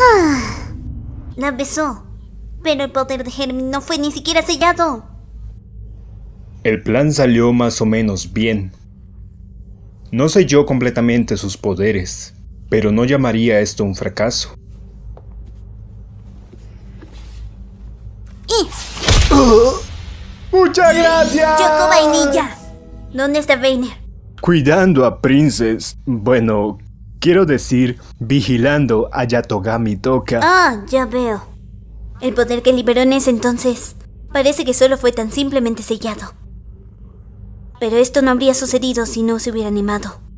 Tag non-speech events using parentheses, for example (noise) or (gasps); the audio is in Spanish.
Ah. La besó, pero el poder de Hermin no fue ni siquiera sellado. El plan salió más o menos bien. No selló completamente sus poderes, pero no llamaría esto un fracaso. (gasps) ¡Muchas gracias! Vainilla! ¿Dónde está Vayner? Cuidando a Princess. Bueno, Quiero decir, vigilando a Yatogami Toka. Ah, ya veo. El poder que liberó en ese entonces parece que solo fue tan simplemente sellado. Pero esto no habría sucedido si no se hubiera animado.